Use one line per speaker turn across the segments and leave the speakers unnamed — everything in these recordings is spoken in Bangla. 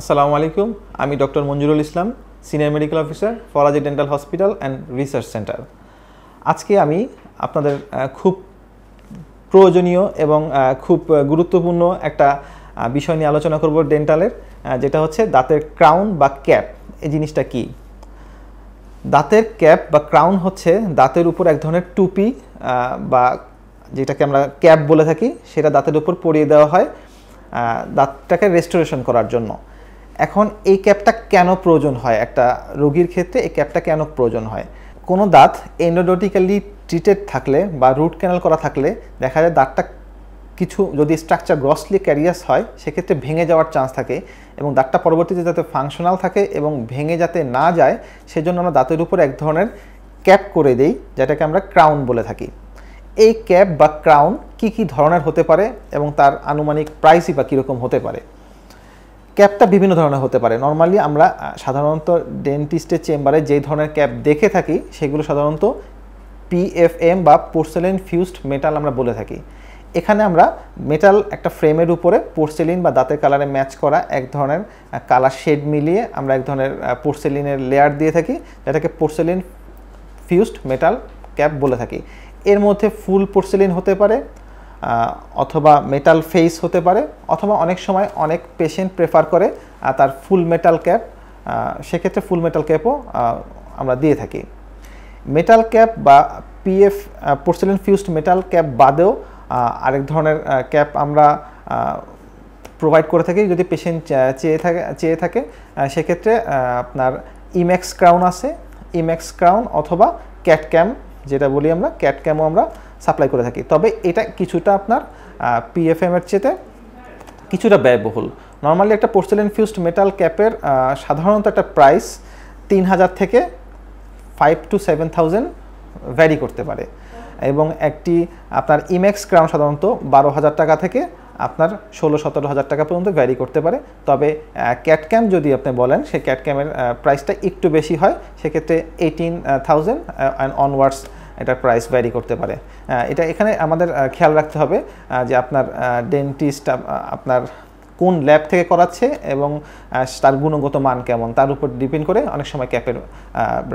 আসসালামু আলাইকুম আমি doctor Manjurul Islam senior medical officer Farazi dental hospital and research centre আজকে আমি আপনাদের খুব প্রয়োজনীয় এবং খুব গুরুত্বপূর্ণ একটা বিষয় নিয়ে আলোচনা করব ডেন্টালের যেটা হচ্ছে দাঁতের ক্রাউন বা ক্যাপ এই জিনিসটা কি দাঁতের ক্যাপ বা ক্রাউন হচ্ছে দাঁতের উপর এক ধরনের টুপি বা যেটাকে আমরা ক্যাপ বলে থাকি সেটা দাঁতের উপর পরিয়ে দেওয়া হয় দাঁতটাকে রেস্টোরেশন করার জন্য এখন এই ক্যাপটা কেন প্রয়োজন হয় একটা রোগীর ক্ষেত্রে এই ক্যাপটা কেন প্রয়োজন হয় কোনো দাঁত এন্ডোডোটিক্যালি ট্রিটেড থাকলে বা রুট ক্যানাল করা থাকলে দেখা যায় দাঁতটা কিছু যদি স্ট্রাকচার গ্রসলি ক্যারিয়াস হয় সেক্ষেত্রে ভেঙে যাওয়ার চান্স থাকে এবং দাঁতটা পরবর্তীতে যাতে ফাংশনাল থাকে এবং ভেঙে যাতে না যায় সেজন্য আমরা দাঁতের উপর এক ধরনের ক্যাপ করে দেই যেটাকে আমরা ক্রাউন বলে থাকি এই ক্যাপ বা ক্রাউন কি কি ধরনের হতে পারে এবং তার আনুমানিক প্রাইসই বা কীরকম হতে পারে ক্যাপটা বিভিন্ন ধরনের হতে পারে নর্মালি আমরা সাধারণত ডেন্টিস্টের চেম্বারে যে ধরনের ক্যাপ দেখে থাকি সেগুলো সাধারণত পিএফএম বা পোর্সেলিন ফিউজড মেটাল আমরা বলে থাকি এখানে আমরা মেটাল একটা ফ্রেমের উপরে পোর্সেলিন বা দাঁতের কালারে ম্যাচ করা এক ধরনের কালার শেড মিলিয়ে আমরা এক ধরনের পোর্সেলিনের লেয়ার দিয়ে থাকি যেটাকে পোর্সেলিন ফিউজড মেটাল ক্যাপ বলে থাকি এর মধ্যে ফুল পোর্সেলিন হতে পারে অথবা মেটাল ফেস হতে পারে অথবা অনেক সময় অনেক পেশেন্ট প্রেফার করে তার ফুল মেটাল ক্যাপ সেক্ষেত্রে ফুল মেটাল ক্যাপও আমরা দিয়ে থাকি মেটাল ক্যাপ বা PF porcelain fused metal cap বাদেও আরেক ধরনের ক্যাপ আমরা প্রোভাইড করে থাকি যদি পেশেন্ট চেয়ে থাকে চেয়ে থাকে সেক্ষেত্রে আপনার ইম্যাক্স ক্রাউন আছে ইম্যাক্স ক্রাউন অথবা ক্যাট ক্যাম যেটা বলি আমরা ক্যাট ক্যামও আমরা সাপ্লাই করে থাকি তবে এটা কিছুটা আপনার পিএফএমের চেতে কিছুটা ব্যয়বহুল নর্মালি একটা পোর্সেলেন ফিউজড মেটাল ক্যাপের সাধারণত একটা প্রাইস তিন হাজার থেকে five to seven thousand vary করতে পারে এবং একটি আপনার ইমেক্স ক্রাউন সাধারণত বারো হাজার টাকা থেকে আপনার ষোলো সতেরো হাজার টাকা পর্যন্ত ভ্যারি করতে পারে তবে ক্যাটক্যাম যদি আপনি বলেন সেই ক্যাটক্যামের প্রাইসটা একটু বেশি হয় সেক্ষেত্রে এইটিন থাউজেন্ড অ্যান্ড অনওয়ার্ডস এটা প্রাইস ভ্যারি করতে পারে এটা এখানে আমাদের খেয়াল রাখতে হবে যে আপনার ডেন্টিস্ট আপনার কোন ল্যাব থেকে করাচ্ছে এবং তার গুণগত মান কেমন তার উপর ডিপেন্ড করে অনেক সময় ক্যাপের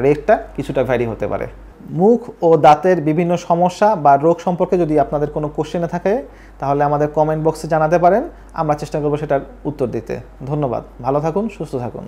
রেটটা কিছুটা ভ্যারি হতে পারে মুখ ও দাঁতের বিভিন্ন সমস্যা বা রোগ সম্পর্কে যদি আপনাদের কোনো কোশ্চেনে থাকে তাহলে আমাদের কমেন্ট বক্সে জানাতে পারেন আমরা চেষ্টা করব সেটার উত্তর দিতে ধন্যবাদ ভালো থাকুন সুস্থ থাকুন